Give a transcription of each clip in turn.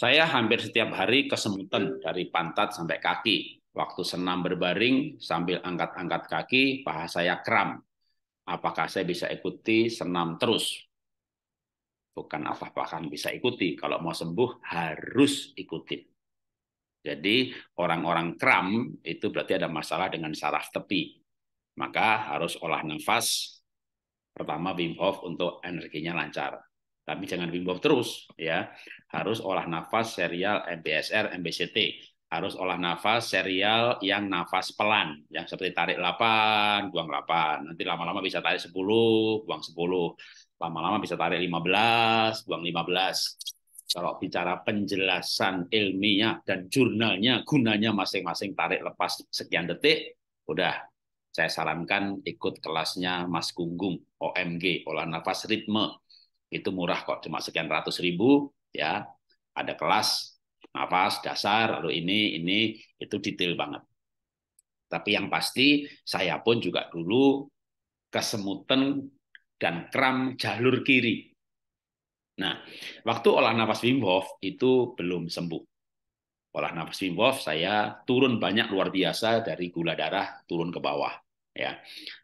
Saya hampir setiap hari kesemutan dari pantat sampai kaki. Waktu senam berbaring sambil angkat-angkat kaki, paha saya kram. Apakah saya bisa ikuti senam terus? Bukan apa-apa kan bisa ikuti. Kalau mau sembuh harus ikuti. Jadi orang-orang kram itu berarti ada masalah dengan saraf tepi. Maka harus olah nafas. Pertama Wim Hof untuk energinya lancar tapi jangan Wim terus ya harus olah nafas serial MBSR MBCT harus olah nafas serial yang nafas pelan yang seperti tarik 8 buang 8 nanti lama-lama bisa tarik 10 buang 10 lama-lama bisa tarik 15 buang 15 kalau bicara penjelasan ilmiah dan jurnalnya gunanya masing-masing tarik lepas sekian detik udah saya sarankan ikut kelasnya Mas Gunggung OMG olah nafas ritme itu murah kok cuma sekian ratus ribu ya ada kelas nafas dasar lalu ini ini itu detail banget tapi yang pasti saya pun juga dulu kesemutan dan kram jalur kiri nah waktu olah nafas Wim Hof itu belum sembuh olah nafas Wim Hof saya turun banyak luar biasa dari gula darah turun ke bawah ya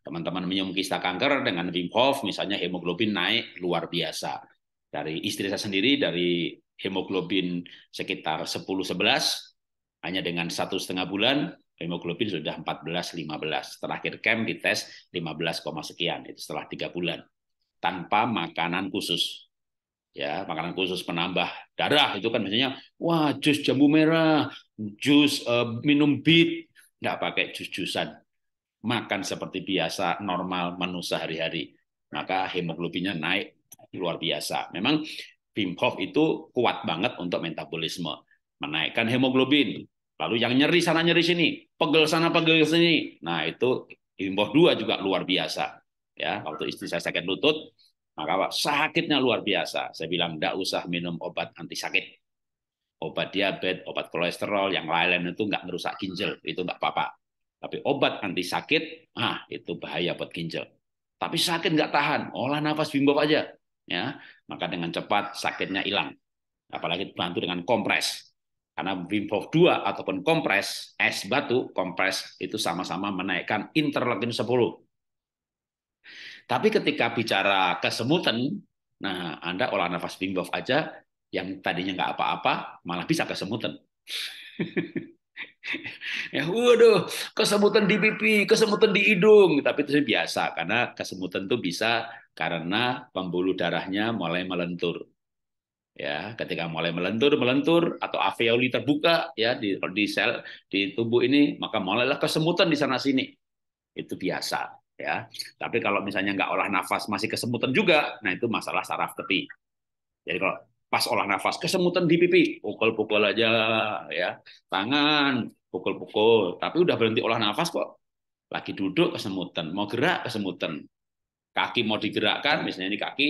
teman-teman minum kista kanker dengan Wim Hof misalnya hemoglobin naik luar biasa dari istri saya sendiri dari hemoglobin sekitar 10 11 hanya dengan satu setengah bulan hemoglobin sudah 14 15 terakhir camp dites 15, sekian itu setelah tiga bulan tanpa makanan khusus ya makanan khusus penambah darah itu kan biasanya wah jus jambu merah jus uh, minum bit tidak pakai jus-jusan makan seperti biasa normal menu sehari-hari maka hemoglobinnya naik luar biasa. Memang Wim Hof itu kuat banget untuk metabolisme, menaikkan hemoglobin. Lalu yang nyeri sana nyeri sini, pegel sana pegel sini. Nah, itu Wim Hof 2 juga luar biasa. Ya, waktu istri saya sakit lutut, maka sakitnya luar biasa. Saya bilang tidak usah minum obat anti sakit. Obat diabetes, obat kolesterol, yang lain-lain itu nggak merusak ginjal, itu nggak apa-apa. Tapi obat anti sakit, ah itu bahaya buat ginjal. Tapi sakit nggak tahan, olah nafas bimbo aja. ya Maka dengan cepat sakitnya hilang. Apalagi dibantu dengan kompres. Karena bimbo dua 2 ataupun kompres, es batu, kompres itu sama-sama menaikkan interleukin 10. Tapi ketika bicara kesemutan, nah Anda olah nafas bimbo aja, yang tadinya nggak apa-apa, malah bisa kesemutan. ya waduh kesemutan di pipi kesemutan di hidung tapi itu biasa karena kesemutan itu bisa karena pembuluh darahnya mulai melentur ya ketika mulai melentur melentur atau alveoli terbuka ya di di sel di tubuh ini maka mulailah kesemutan di sana sini itu biasa ya tapi kalau misalnya nggak olah nafas masih kesemutan juga nah itu masalah saraf tepi jadi kalau pas olah nafas kesemutan di pipi pukul-pukul aja ya tangan pukul-pukul tapi udah berhenti olah nafas kok lagi duduk kesemutan mau gerak kesemutan kaki mau digerakkan misalnya ini kaki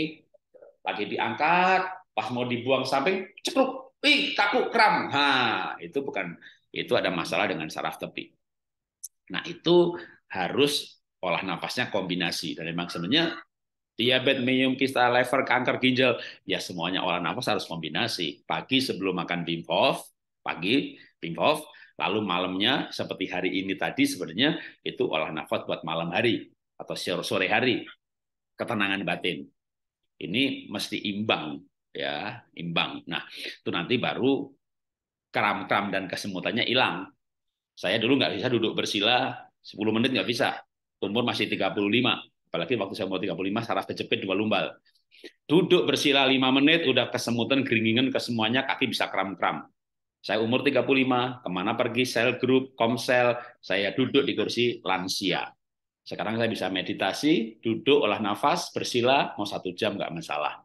lagi diangkat pas mau dibuang samping cekruk ih kaku kram ha itu bukan itu ada masalah dengan saraf tepi nah itu harus olah nafasnya kombinasi dan memang sebenarnya diabetes, minum kista liver, kanker ginjal, ya semuanya olah nafas harus kombinasi. Pagi sebelum makan Wim pagi Wim lalu malamnya seperti hari ini tadi sebenarnya itu olah nafas buat malam hari atau sore hari. Ketenangan batin. Ini mesti imbang ya, imbang. Nah, itu nanti baru kram-kram dan kesemutannya hilang. Saya dulu nggak bisa duduk bersila 10 menit nggak bisa. Umur masih 35 Apalagi waktu saya umur 35, saraf kejepit dua lumbal. Duduk bersila lima menit, udah kesemutan, geringingan ke semuanya, kaki bisa kram-kram. Saya umur 35, kemana pergi, sel grup, komsel, saya duduk di kursi lansia. Sekarang saya bisa meditasi, duduk, olah nafas, bersila, mau satu jam nggak masalah.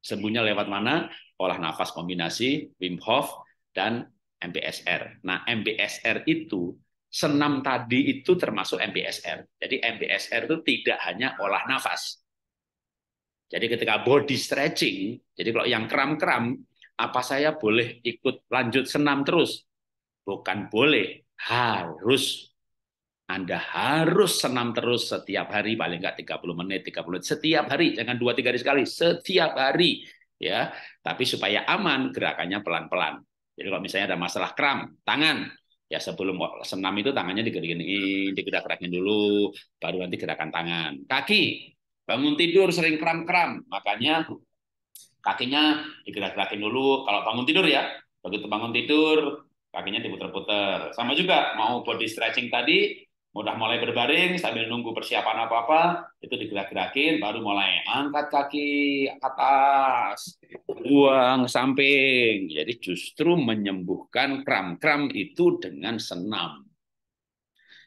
Sembuhnya lewat mana? Olah nafas kombinasi, Wim Hof, dan MBSR. Nah, MBSR itu senam tadi itu termasuk MBSR. Jadi MBSR itu tidak hanya olah nafas. Jadi ketika body stretching, jadi kalau yang kram-kram, apa saya boleh ikut lanjut senam terus? Bukan boleh, harus. Anda harus senam terus setiap hari, paling nggak 30 menit, 30 menit. Setiap hari, jangan 2-3 hari sekali, setiap hari. ya. Tapi supaya aman, gerakannya pelan-pelan. Jadi kalau misalnya ada masalah kram, tangan, ya sebelum senam itu tangannya digerakin, digerak-gerakin dulu baru nanti gerakan tangan kaki bangun tidur sering kram-kram makanya kakinya digerak-gerakin dulu kalau bangun tidur ya begitu bangun tidur kakinya diputer-puter sama juga mau body stretching tadi udah mulai berbaring sambil nunggu persiapan apa-apa itu digerak-gerakin baru mulai angkat kaki atas buang samping jadi justru menyembuhkan kram-kram itu dengan senam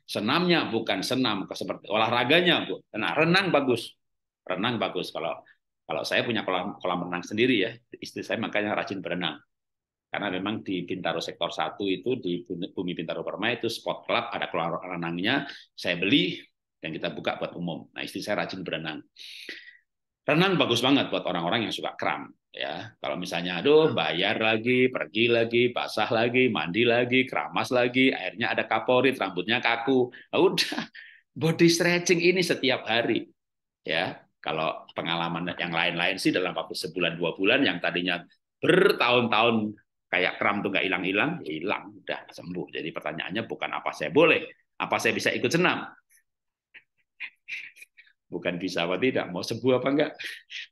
senamnya bukan senam seperti olahraganya bu nah, renang bagus renang bagus kalau kalau saya punya kolam kolam renang sendiri ya istri saya makanya rajin berenang karena memang di Bintaro sektor 1 itu di Bumi Bintaro Permai itu spot club ada keluar renangnya, saya beli dan kita buka buat umum. Nah, istri saya rajin berenang. Renang bagus banget buat orang-orang yang suka kram ya. Kalau misalnya aduh hmm. bayar lagi, pergi lagi, basah lagi, mandi lagi, keramas lagi, airnya ada kaporit, rambutnya kaku. Nah, udah body stretching ini setiap hari ya. Kalau pengalaman yang lain-lain sih dalam waktu sebulan dua bulan yang tadinya bertahun-tahun kayak kram tuh nggak hilang-hilang, hilang, udah sembuh. Jadi pertanyaannya bukan apa saya boleh, apa saya bisa ikut senam? Bukan bisa apa tidak, mau sembuh apa enggak?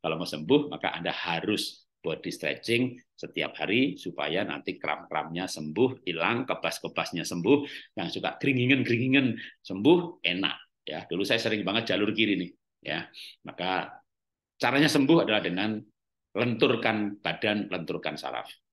Kalau mau sembuh, maka Anda harus body stretching setiap hari supaya nanti kram-kramnya sembuh, hilang, kebas-kebasnya sembuh, yang suka keringingan-keringingan sembuh, enak. Ya, dulu saya sering banget jalur kiri nih, ya. Maka caranya sembuh adalah dengan lenturkan badan, lenturkan saraf.